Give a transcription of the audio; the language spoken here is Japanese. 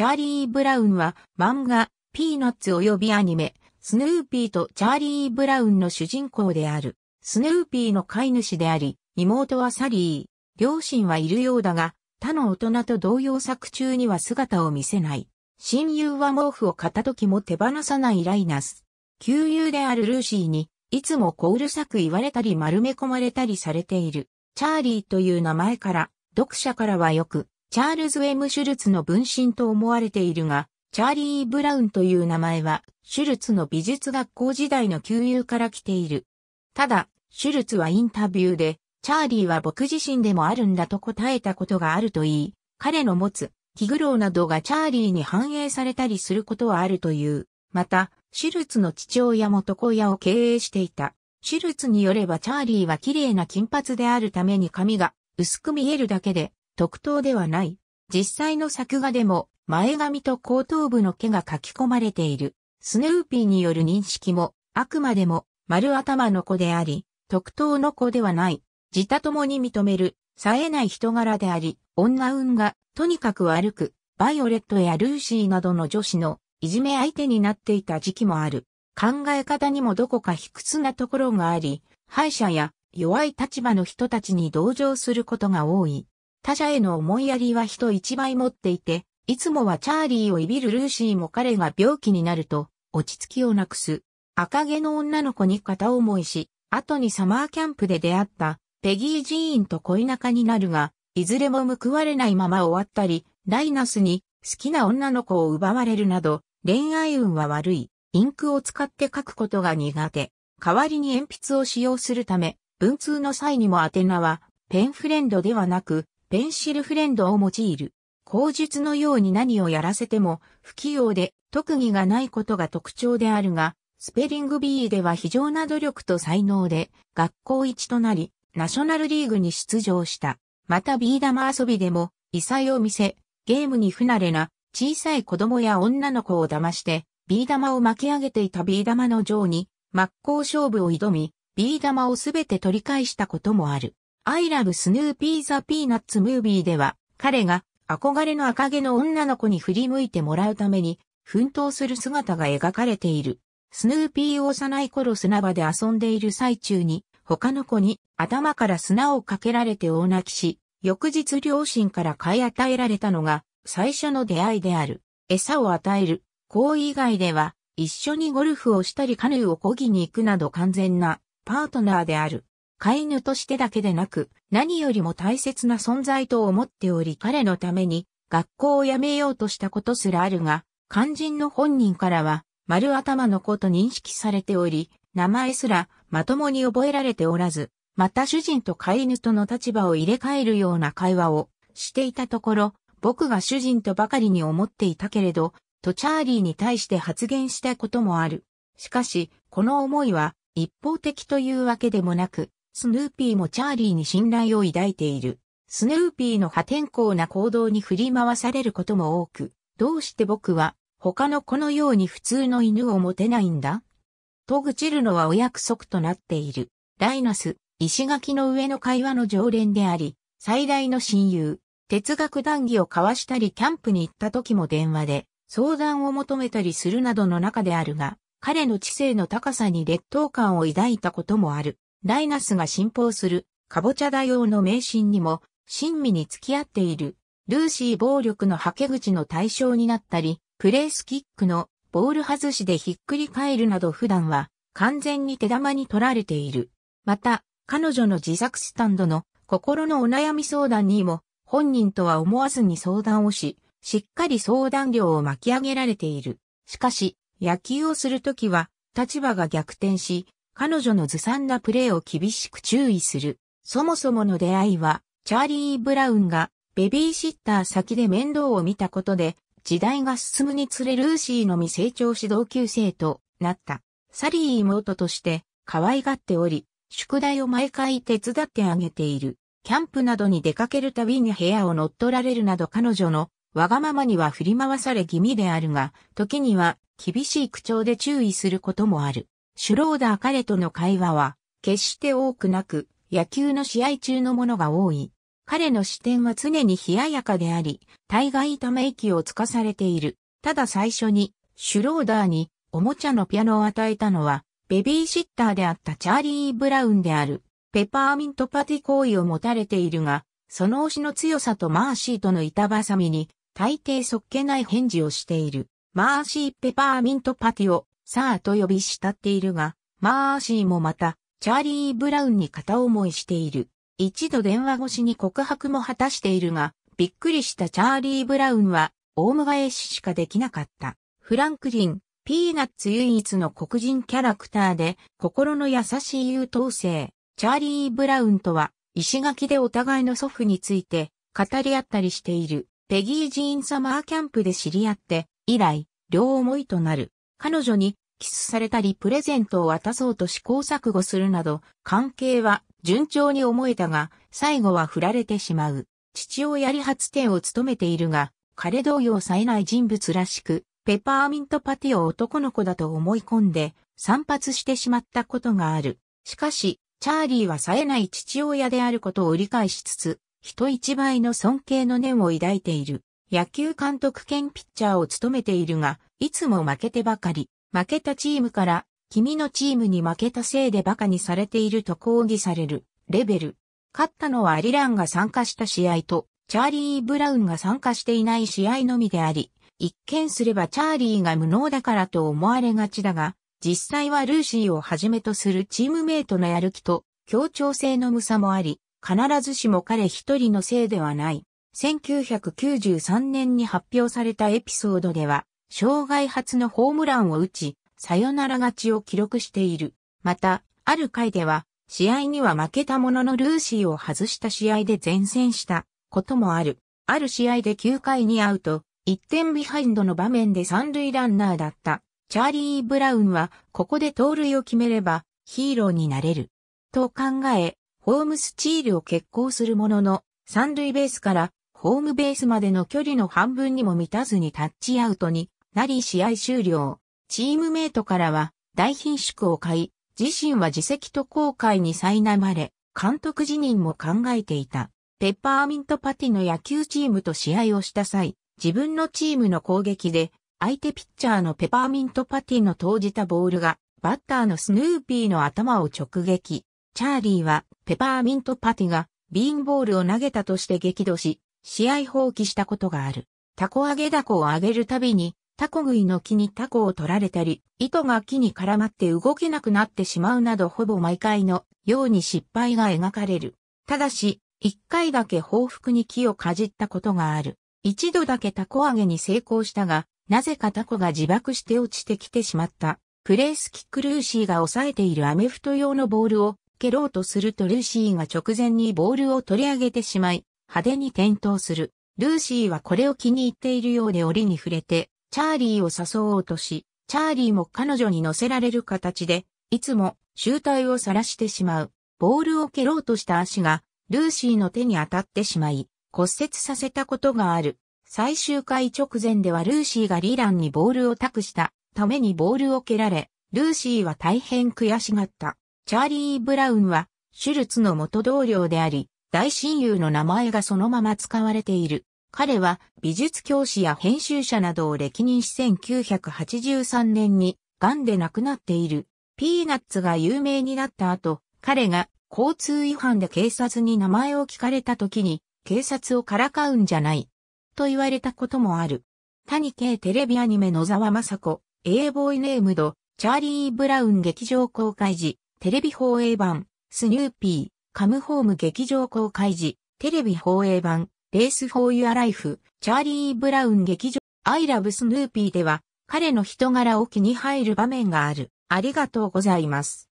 チャーリー・ブラウンは漫画、ピーナッツ及びアニメ、スヌーピーとチャーリー・ブラウンの主人公である。スヌーピーの飼い主であり、妹はサリー。両親はいるようだが、他の大人と同様作中には姿を見せない。親友は毛布を買った時も手放さないライナス。旧友であるルーシーに、いつもこうるさく言われたり丸め込まれたりされている。チャーリーという名前から、読者からはよく、チャールズ・エム・シュルツの分身と思われているが、チャーリー・ブラウンという名前は、シュルツの美術学校時代の旧友から来ている。ただ、シュルツはインタビューで、チャーリーは僕自身でもあるんだと答えたことがあるといい、彼の持つ、気苦労などがチャーリーに反映されたりすることはあるという。また、シュルツの父親も床屋を経営していた。シュルツによればチャーリーは綺麗な金髪であるために髪が薄く見えるだけで、特等ではない。実際の作画でも前髪と後頭部の毛が書き込まれている。スヌーピーによる認識もあくまでも丸頭の子であり、特等の子ではない。自他共に認める、冴えない人柄であり、女運がとにかく悪く、バイオレットやルーシーなどの女子のいじめ相手になっていた時期もある。考え方にもどこか卑屈なところがあり、敗者や弱い立場の人たちに同情することが多い。他者への思いやりは人一倍持っていて、いつもはチャーリーをいびるルーシーも彼が病気になると、落ち着きをなくす。赤毛の女の子に片思いし、後にサマーキャンプで出会った、ペギー・ジーンと恋仲になるが、いずれも報われないまま終わったり、ライナスに好きな女の子を奪われるなど、恋愛運は悪い。インクを使って書くことが苦手。代わりに鉛筆を使用するため、文通の際にも宛名は、ペンフレンドではなく、ペンシルフレンドを用いる。口述のように何をやらせても不器用で特技がないことが特徴であるが、スペリング B では非常な努力と才能で学校一となり、ナショナルリーグに出場した。またビー玉遊びでも異彩を見せ、ゲームに不慣れな小さい子供や女の子を騙して、ビー玉を巻き上げていたビー玉の上に真っ向勝負を挑み、ビー玉をすべて取り返したこともある。I Love Snoopy the Peanuts Movie では、彼が憧れの赤毛の女の子に振り向いてもらうために、奮闘する姿が描かれている。スヌーピーを幼い頃砂場で遊んでいる最中に、他の子に頭から砂をかけられて大泣きし、翌日両親から買い与えられたのが最初の出会いである。餌を与える。行為以外では、一緒にゴルフをしたりカヌーを漕ぎに行くなど完全なパートナーである。飼い犬としてだけでなく、何よりも大切な存在と思っており彼のために学校を辞めようとしたことすらあるが、肝心の本人からは丸頭の子と認識されており、名前すらまともに覚えられておらず、また主人と飼い犬との立場を入れ替えるような会話をしていたところ、僕が主人とばかりに思っていたけれど、とチャーリーに対して発言したこともある。しかし、この思いは一方的というわけでもなく、スヌーピーもチャーリーに信頼を抱いている。スヌーピーの破天荒な行動に振り回されることも多く、どうして僕は他の子のように普通の犬を持てないんだと愚痴るのはお約束となっている。ライナス、石垣の上の会話の常連であり、最大の親友、哲学談義を交わしたりキャンプに行った時も電話で相談を求めたりするなどの中であるが、彼の知性の高さに劣等感を抱いたこともある。ライナスが信奉する、カボチャ大王の迷信にも、親身に付き合っている、ルーシー暴力の吐け口の対象になったり、プレースキックのボール外しでひっくり返るなど普段は完全に手玉に取られている。また、彼女の自作スタンドの心のお悩み相談にも本人とは思わずに相談をし、しっかり相談料を巻き上げられている。しかし、野球をするときは立場が逆転し、彼女のずさんなプレーを厳しく注意する。そもそもの出会いは、チャーリー・ブラウンがベビーシッター先で面倒を見たことで、時代が進むにつれルーシーのみ成長し同級生となった。サリー妹として可愛がっており、宿題を毎回手伝ってあげている。キャンプなどに出かけるたびに部屋を乗っ取られるなど彼女のわがままには振り回され気味であるが、時には厳しい口調で注意することもある。シュローダー彼との会話は、決して多くなく、野球の試合中のものが多い。彼の視点は常に冷ややかであり、大概ため息をつかされている。ただ最初に、シュローダーに、おもちゃのピアノを与えたのは、ベビーシッターであったチャーリー・ブラウンである。ペパーミントパティ行為を持たれているが、その推しの強さとマーシーとの板挟みに、大抵そっけない返事をしている。マーシー・ペパーミントパティをサーと呼び慕っているが、マーシーもまた、チャーリー・ブラウンに片思いしている。一度電話越しに告白も果たしているが、びっくりしたチャーリー・ブラウンは、オウム返ししかできなかった。フランクリン、ピーナッツ唯一の黒人キャラクターで、心の優しい優等生、チャーリー・ブラウンとは、石垣でお互いの祖父について、語り合ったりしている。ペギー・ジーン・サマーキャンプで知り合って、以来、両思いとなる。彼女にキスされたりプレゼントを渡そうと試行錯誤するなど、関係は順調に思えたが、最後は振られてしまう。父親理髪店を務めているが、彼同様冴えない人物らしく、ペパーミントパティを男の子だと思い込んで、散髪してしまったことがある。しかし、チャーリーは冴えない父親であることを理解しつつ、人一倍の尊敬の念を抱いている。野球監督兼ピッチャーを務めているが、いつも負けてばかり。負けたチームから、君のチームに負けたせいで馬鹿にされていると抗議される、レベル。勝ったのはアリランが参加した試合と、チャーリー・ブラウンが参加していない試合のみであり、一見すればチャーリーが無能だからと思われがちだが、実際はルーシーをはじめとするチームメイトのやる気と協調性の無さもあり、必ずしも彼一人のせいではない。1993年に発表されたエピソードでは、生涯初のホームランを打ち、サヨナラ勝ちを記録している。また、ある回では、試合には負けたもののルーシーを外した試合で前線したこともある。ある試合で9回にアウト、1点ビハインドの場面で三塁ランナーだった。チャーリー・ブラウンは、ここで盗塁を決めれば、ヒーローになれる。と考え、ホームスチールを決行するものの、三塁ベースから、ホームベースまでの距離の半分にも満たずにタッチアウトになり試合終了。チームメイトからは大品縮を買い、自身は自責と後悔に苛まれ、監督辞任も考えていた。ペッパーミントパティの野球チームと試合をした際、自分のチームの攻撃で、相手ピッチャーのペパーミントパティの投じたボールが、バッターのスヌーピーの頭を直撃。チャーリーは、ペパーミントパティが、ビーンボールを投げたとして激怒し、試合放棄したことがある。タコ揚げダコを揚げるたびに、タコ食いの木にタコを取られたり、糸が木に絡まって動けなくなってしまうなどほぼ毎回のように失敗が描かれる。ただし、一回だけ報復に木をかじったことがある。一度だけタコ揚げに成功したが、なぜかタコが自爆して落ちてきてしまった。プレースキックルーシーが抑えているアメフト用のボールを蹴ろうとするとルーシーが直前にボールを取り上げてしまい、派手に転倒する。ルーシーはこれを気に入っているようで檻に触れて、チャーリーを誘おうとし、チャーリーも彼女に乗せられる形で、いつも、集体を晒してしまう。ボールを蹴ろうとした足が、ルーシーの手に当たってしまい、骨折させたことがある。最終回直前ではルーシーがリランにボールを託したためにボールを蹴られ、ルーシーは大変悔しがった。チャーリー・ブラウンは、シュルツの元同僚であり、大親友の名前がそのまま使われている。彼は美術教師や編集者などを歴任し1983年に癌で亡くなっている。ピーナッツが有名になった後、彼が交通違反で警察に名前を聞かれた時に、警察をからかうんじゃない。と言われたこともある。谷系テレビアニメ野沢雅子、A ボーイネームド、チャーリー・ブラウン劇場公開時、テレビ放映版、スヌーピー、カムホーム劇場公開時、テレビ放映版、レース・フォー・ユア・ライフ、チャーリー・ブラウン劇場、アイ・ラブ・スヌーピーでは、彼の人柄を気に入る場面がある。ありがとうございます。